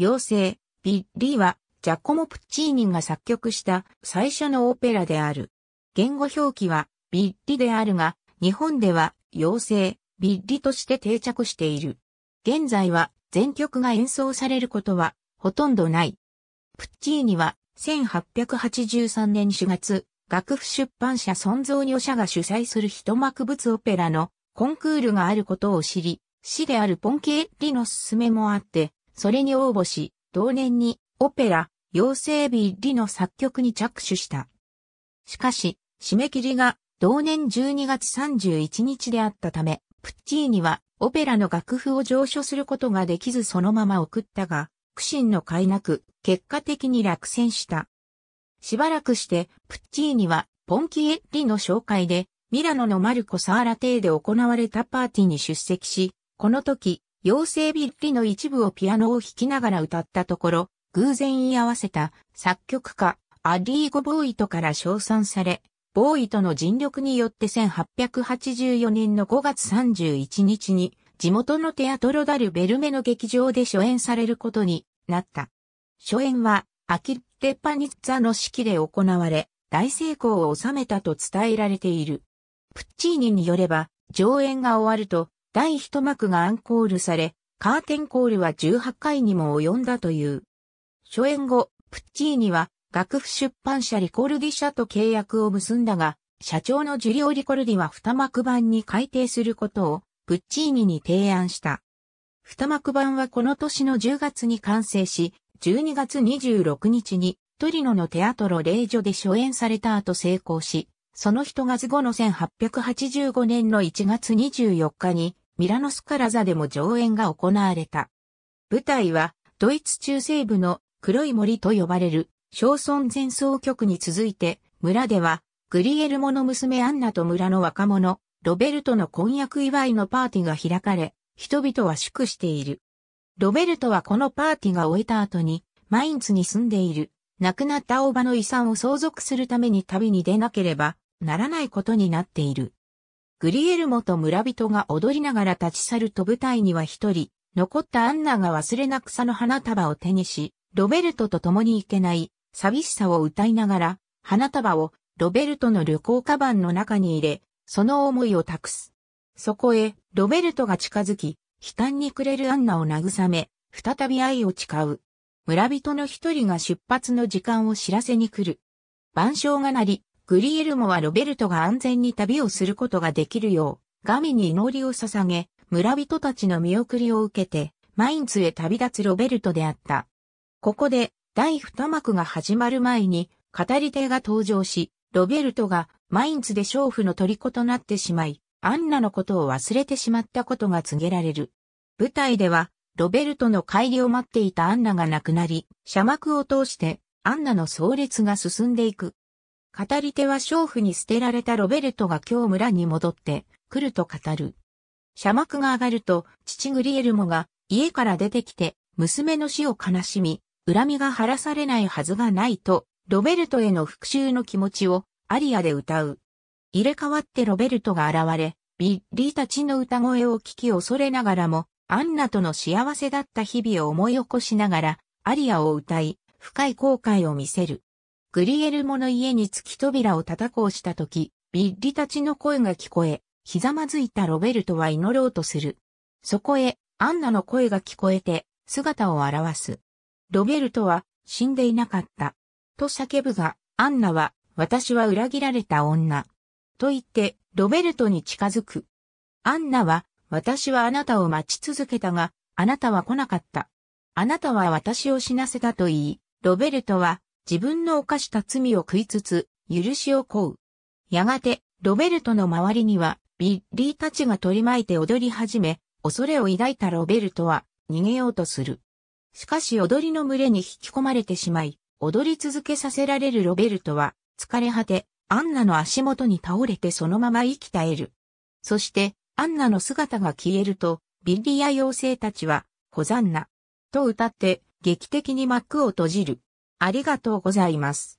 妖精、ビッリーは、ジャコモ・プッチーニが作曲した最初のオペラである。言語表記は、ビッリであるが、日本では、妖精、ビッリとして定着している。現在は、全曲が演奏されることは、ほとんどない。プッチーニは、1883年4月、楽譜出版社存蔵お社が主催する一幕物オペラのコンクールがあることを知り、死であるポンケッリの勧めもあって、それに応募し、同年にオペラ、妖精日入の作曲に着手した。しかし、締め切りが同年12月31日であったため、プッチーニはオペラの楽譜を上書することができずそのまま送ったが、苦心の斐なく、結果的に落選した。しばらくして、プッチーニは、ポンキエッリの紹介で、ミラノのマルコ・サーラ邸で行われたパーティーに出席し、この時、妖精ビッリの一部をピアノを弾きながら歌ったところ、偶然居合わせた作曲家、アディーゴ・ボーイトから称賛され、ボーイトの尽力によって1884年の5月31日に、地元のテアトロダル・ベルメの劇場で初演されることになった。初演は、アキッテ・パニッツァの式で行われ、大成功を収めたと伝えられている。プッチーニによれば、上演が終わると、第一幕がアンコールされ、カーテンコールは18回にも及んだという。初演後、プッチーニは楽譜出版社リコルディ社と契約を結んだが、社長のジュリオ・リコルディは二幕版に改訂することをプッチーニに提案した。二幕版はこの年の10月に完成し、12月26日にトリノのテアトロ・レージョで初演された後成功し、その人が後の1885年の1月24日に、ミラノスカラザでも上演が行われた。舞台は、ドイツ中西部の黒い森と呼ばれる、小村前奏曲に続いて、村では、グリエルモの娘アンナと村の若者、ロベルトの婚約祝いのパーティーが開かれ、人々は祝している。ロベルトはこのパーティーが終えた後に、マインツに住んでいる、亡くなった大場の遺産を相続するために旅に出なければならないことになっている。グリエルモと村人が踊りながら立ち去ると舞台には一人、残ったアンナが忘れな草の花束を手にし、ロベルトと共に行けない寂しさを歌いながら、花束をロベルトの旅行カバンの中に入れ、その思いを託す。そこへ、ロベルトが近づき、悲嘆にくれるアンナを慰め、再び愛を誓う。村人の一人が出発の時間を知らせに来る。晩鐘が鳴り、グリエルモはロベルトが安全に旅をすることができるよう、神に祈りを捧げ、村人たちの見送りを受けて、マインツへ旅立つロベルトであった。ここで、第二幕が始まる前に、語り手が登場し、ロベルトがマインツで娼婦の虜となってしまい、アンナのことを忘れてしまったことが告げられる。舞台では、ロベルトの帰りを待っていたアンナが亡くなり、社幕を通して、アンナの葬列が進んでいく。語り手は娼婦に捨てられたロベルトが今日村に戻って来ると語る。社幕が上がると、父グリエルモが家から出てきて、娘の死を悲しみ、恨みが晴らされないはずがないと、ロベルトへの復讐の気持ちをアリアで歌う。入れ替わってロベルトが現れ、ビリーたちの歌声を聞き恐れながらも、アンナとの幸せだった日々を思い起こしながら、アリアを歌い、深い後悔を見せる。グリエルモの家に突き扉を叩こうしたとき、ビッリたちの声が聞こえ、ひざまずいたロベルトは祈ろうとする。そこへ、アンナの声が聞こえて、姿を現す。ロベルトは、死んでいなかった。と叫ぶが、アンナは、私は裏切られた女。と言って、ロベルトに近づく。アンナは、私はあなたを待ち続けたが、あなたは来なかった。あなたは私を死なせたと言い、ロベルトは、自分の犯した罪を食いつつ、許しを請う。やがて、ロベルトの周りには、ビッリーたちが取り巻いて踊り始め、恐れを抱いたロベルトは、逃げようとする。しかし踊りの群れに引き込まれてしまい、踊り続けさせられるロベルトは、疲れ果て、アンナの足元に倒れてそのまま息絶える。そして、アンナの姿が消えると、ビッリや妖精たちは、ホザンナ、と歌って、劇的に幕を閉じる。ありがとうございます。